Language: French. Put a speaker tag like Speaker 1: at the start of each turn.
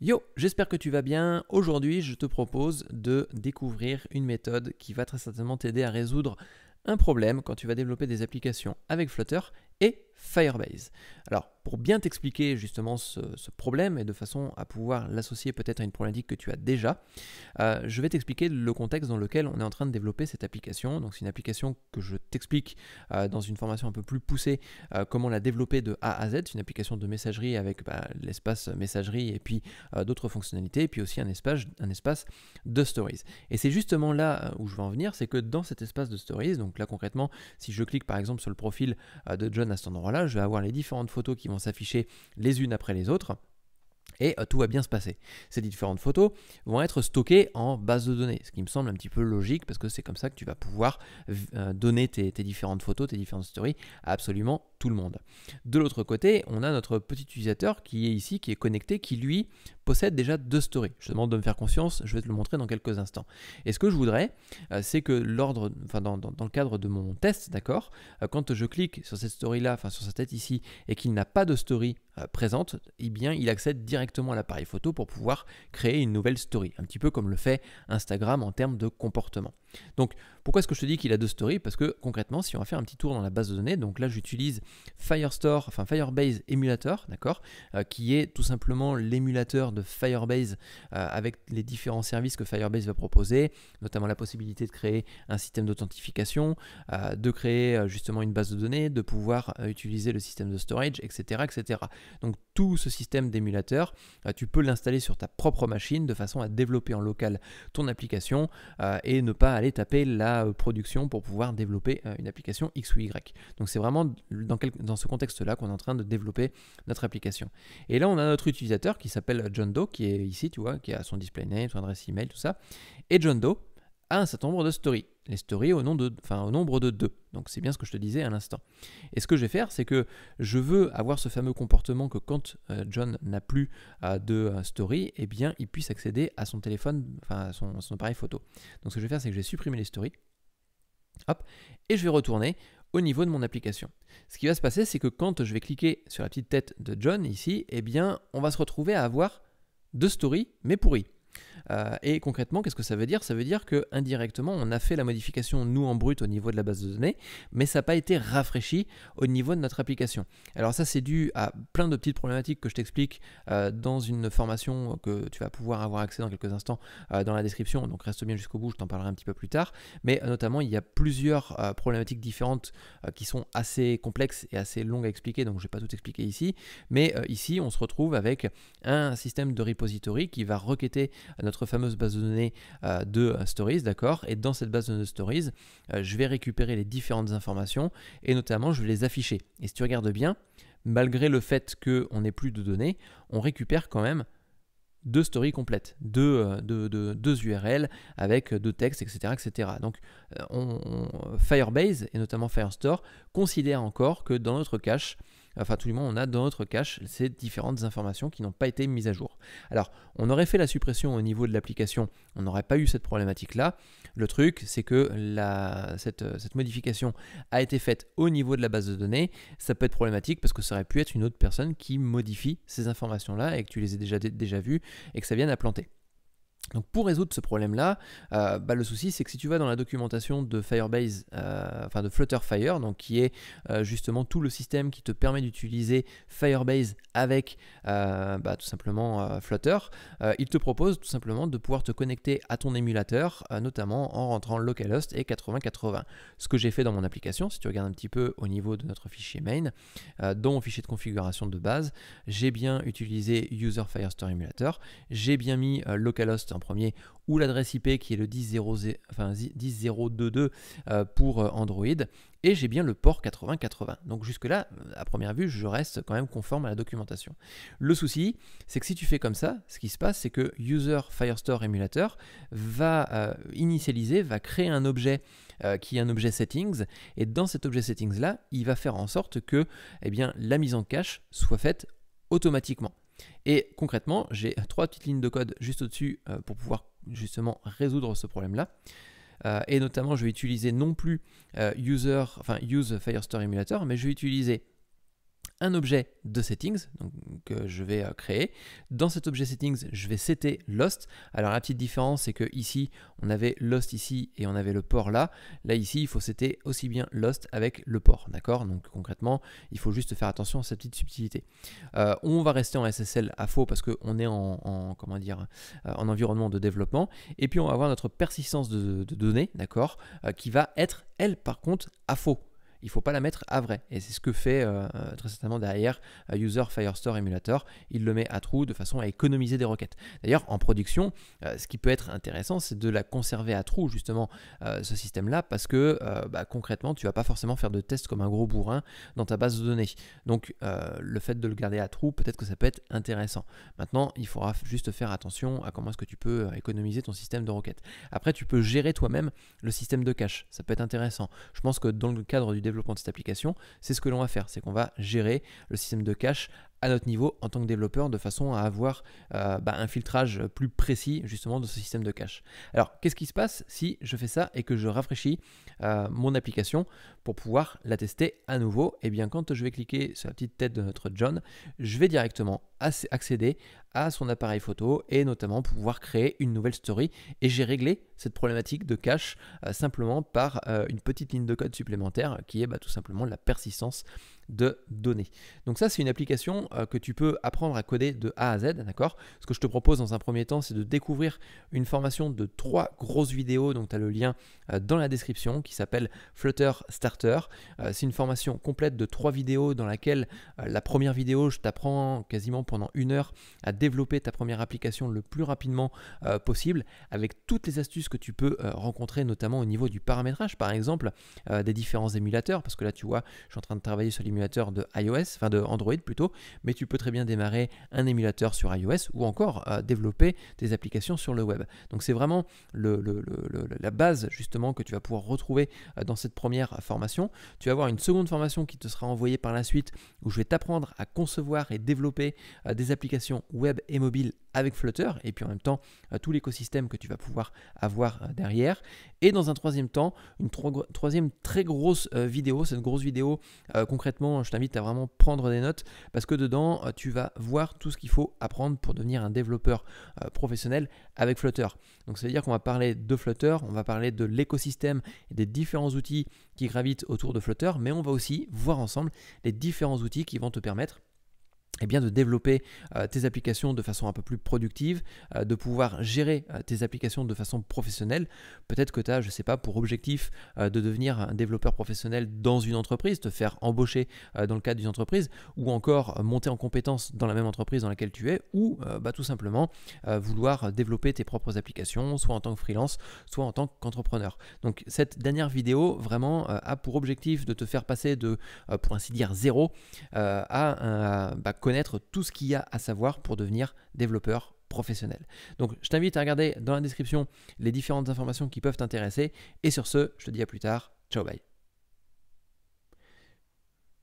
Speaker 1: Yo, j'espère que tu vas bien. Aujourd'hui, je te propose de découvrir une méthode qui va très certainement t'aider à résoudre un problème quand tu vas développer des applications avec Flutter et Firebase. Alors, pour bien t'expliquer justement ce, problème et de façon à pouvoir l'associer peut-être à une problématique que tu as déjà, euh, je vais t'expliquer le contexte dans lequel on est en train de développer cette application. Donc, c'est une application que je t'explique euh, dans une formation un peu plus poussée euh, comment la développer de A à Z. C'est une application de messagerie avec bah, l'espace messagerie et puis d'autres fonctionnalités et puis aussi un espace, un espace de stories. Et c'est justement là où je veux en venir, c'est que dans cet espace de stories, donc là concrètement, si je clique par exemple sur le profil de John à cet je vais avoir les différentes photos qui vont s'afficher les unes après les autres et euh, tout va bien se passer. Ces différentes photos vont être stockées en base de données, ce qui me semble un petit peu logique parce que c'est comme ça que tu vas pouvoir euh, donner tes, différentes photos, tes différentes stories à absolument tout le monde. De l'autre côté, on a notre petit utilisateur qui est ici, qui est connecté, qui lui possède déjà deux stories. Je te demande de me faire conscience, je vais te le montrer dans quelques instants. Et ce que je voudrais, euh, c'est que l'ordre, enfin dans, dans, le cadre de mon test, d'accord, quand je clique sur cette story là, enfin sur sa tête ici, et qu'il n'a pas de story euh, présente, eh bien, il accède directement à l'appareil photo pour pouvoir créer une nouvelle story, un petit peu comme le fait Instagram en termes de comportement. Donc, pourquoi est-ce que je te dis qu'il a deux stories Parce que concrètement, si on va faire un petit tour dans la base de données, donc là, j'utilise Firestore, enfin Firebase Emulator, d'accord, euh, qui est tout simplement l'émulateur de Firebase euh, avec les différents services que Firebase va proposer, notamment la possibilité de créer un système d'authentification, de créer justement une base de données, de pouvoir utiliser le système de storage, etc., etc. Donc tout ce système d'émulateur, euh, tu peux l'installer sur ta propre machine de façon à développer en local ton application euh, et ne pas aller taper la euh, production pour pouvoir développer une application X ou Y. Donc c'est vraiment dans, ce contexte-là qu'on est en train de développer notre application. Et là, on a notre utilisateur qui s'appelle John Doe, qui est ici, tu vois, qui a son display name, son adresse email, tout ça. Et John Doe a un certain nombre de stories les stories au, nom de, nombre de deux. Donc c'est bien ce que je te disais à l'instant. Et ce que je vais faire, c'est que je veux avoir ce fameux comportement que quand euh, John n'a plus euh, de euh, story, eh bien il puisse accéder à son téléphone, enfin à son, appareil photo. Donc ce que je vais faire, c'est que je vais supprimer les stories. Hop, et je vais retourner au niveau de mon application. Ce qui va se passer, c'est que quand je vais cliquer sur la petite tête de John ici, eh bien on va se retrouver à avoir deux stories, mais pourries. Euh, et concrètement, qu'est-ce que ça veut dire Ça veut dire que indirectement, on a fait la modification, nous, en brut, au niveau de la base de données, mais ça n'a pas été rafraîchi au niveau de notre application. Alors ça, c'est dû à plein de petites problématiques que je t'explique euh, dans une formation que tu vas pouvoir avoir accès dans quelques instants euh, dans la description. Donc reste bien jusqu'au bout, je t'en parlerai un petit peu plus tard. Mais notamment, il y a plusieurs problématiques différentes qui sont assez complexes et assez longues à expliquer, donc je ne vais pas tout expliquer ici. Mais ici, on se retrouve avec un système de repository qui va requêter notre notre fameuse base de données euh, de euh, Stories, d'accord Et dans cette base de données Stories, euh, je vais récupérer les différentes informations et notamment je vais les afficher. Et si tu regardes bien, malgré le fait qu'on n'ait plus de données, on récupère quand même deux stories complètes, deux, deux, deux, deux, URL avec deux textes, etc. etc. Donc on, Firebase et notamment Firestore considèrent encore que dans notre cache, Enfin, tout le monde, on a dans notre cache ces différentes informations qui n'ont pas été mises à jour. Alors, on aurait fait la suppression au niveau de l'application, on n'aurait pas eu cette problématique-là. Le truc, c'est que euh, cette, modification a été faite au niveau de la base de données. Ça peut être problématique parce que ça aurait pu être une autre personne qui modifie ces informations-là et que tu les as déjà, déjà vues et que ça vienne à planter. Donc pour résoudre ce problème-là, euh, bah, le souci c'est que si tu vas dans la documentation de Firebase, euh, enfin de Flutter Fire, donc qui est euh, justement tout le système qui te permet d'utiliser Firebase avec bah, tout simplement Flutter, il te propose tout simplement de pouvoir te connecter à ton émulateur, notamment en rentrant localhost et 8080. Ce que j'ai fait dans mon application, si tu regardes un petit peu au niveau de notre fichier main, dans mon fichier de configuration de base, j'ai bien utilisé User Firestore Emulator, j'ai bien mis localhost premier, ou l'adresse IP qui est le 10022 euh, pour euh, Android, et j'ai bien le port 8080. Donc jusque-là, à première vue, je reste quand même conforme à la documentation. Le souci, c'est que si tu fais comme ça, ce qui se passe, c'est que User Firestore Emulator va euh, initialiser, va créer un objet qui est un objet settings, et dans cet objet settings-là, il va faire en sorte que eh bien, la mise en cache soit faite automatiquement. Et concrètement, j'ai trois petites lignes de code juste au-dessus euh, pour pouvoir justement résoudre ce problème-là. Euh, et notamment, je vais utiliser non plus euh, user, use Firestore Emulator, mais je vais utiliser un objet de settings donc, que je vais euh, créer. Dans cet objet settings, je vais setter lost. Alors la petite différence, c'est que ici, on avait lost ici et on avait le port là. Là ici, il faut setter aussi bien lost avec le port, d'accord Donc concrètement, il faut juste faire attention à cette petite subtilité. Euh, on va rester en SSL à faux parce qu'on est en, comment dire euh, en environnement de développement. Et puis on va avoir notre persistance de, de données, d'accord, qui va être elle par contre à faux il ne faut pas la mettre à vrai. Et c'est ce que fait euh, euh, très certainement derrière euh, User Firestore Emulator. Il le met à trou de façon à économiser des requêtes. D'ailleurs, en production, ce qui peut être intéressant, c'est de la conserver à trou, justement, ce système-là, parce que bah, concrètement, tu ne vas pas forcément faire de tests comme un gros bourrin dans ta base de données. Donc, le fait de le garder à trou, peut-être que ça peut être intéressant. Maintenant, il faudra juste faire attention à comment est-ce que tu peux économiser ton système de requêtes. Après, tu peux gérer toi-même le système de cache. Ça peut être intéressant. Je pense que dans le cadre du développement de cette application, c'est ce que l'on va faire, c'est qu'on va gérer le système de cache à notre niveau en tant que développeur de façon à avoir euh, bah, un filtrage plus précis justement de ce système de cache. Alors qu'est-ce qui se passe si je fais ça et que je rafraîchis euh, mon application pour pouvoir la tester à nouveau Et eh bien quand je vais cliquer sur la petite tête de notre John, je vais directement accéder à son appareil photo et notamment pouvoir créer une nouvelle story. Et j'ai réglé cette problématique de cache euh, simplement par euh, une petite ligne de code supplémentaire qui est bah, tout simplement la persistance de données. Donc ça, c'est une application euh, que tu peux apprendre à coder de A à Z, d'accord Ce que je te propose dans un premier temps, c'est de découvrir une formation de trois grosses vidéos, donc tu as le lien dans la description, qui s'appelle Flutter Starter. c'est une formation complète de trois vidéos dans laquelle la première vidéo, je t'apprends quasiment pendant une heure à développer ta première application le plus rapidement euh, possible avec toutes les astuces que tu peux euh, rencontrer, notamment au niveau du paramétrage, par exemple, euh, des différents émulateurs. Parce que là, tu vois, je suis en train de travailler sur l'émulateur de iOS, enfin de Android plutôt, mais tu peux très bien démarrer un émulateur sur iOS ou encore développer des applications sur le web. Donc, c'est vraiment la base justement que tu vas pouvoir retrouver dans cette première formation. Tu vas avoir une seconde formation qui te sera envoyée par la suite où je vais t'apprendre à concevoir et développer euh, des applications web et mobile avec Flutter, et puis en même temps euh, tout l'écosystème que tu vas pouvoir avoir euh, derrière. Et dans un troisième temps, une troisième très grosse vidéo, cette grosse vidéo concrètement, je t'invite à vraiment prendre des notes, parce que dedans, tu vas voir tout ce qu'il faut apprendre pour devenir un développeur professionnel avec Flutter. Donc ça veut dire qu'on va parler de Flutter, on va parler de l'écosystème et des différents outils qui gravitent autour de Flutter, mais on va aussi voir ensemble les différents outils qui vont te permettre eh bien de développer euh, tes applications de façon un peu plus productive, euh, de pouvoir gérer euh, tes applications de façon professionnelle. Peut-être que tu as, je ne sais pas, pour objectif de devenir un développeur professionnel dans une entreprise, te faire embaucher dans le cadre d'une entreprise, ou encore monter en compétence dans la même entreprise dans laquelle tu es, ou bah, tout simplement vouloir développer tes propres applications, soit en tant que freelance, soit en tant qu'entrepreneur. Donc cette dernière vidéo vraiment a pour objectif de te faire passer de, pour ainsi dire, zéro à un... Bah, tout ce qu'il y a à savoir pour devenir développeur professionnel. Donc je t'invite à regarder dans la description les différentes informations qui peuvent t'intéresser. Et sur ce, je te dis à plus tard. Ciao, bye.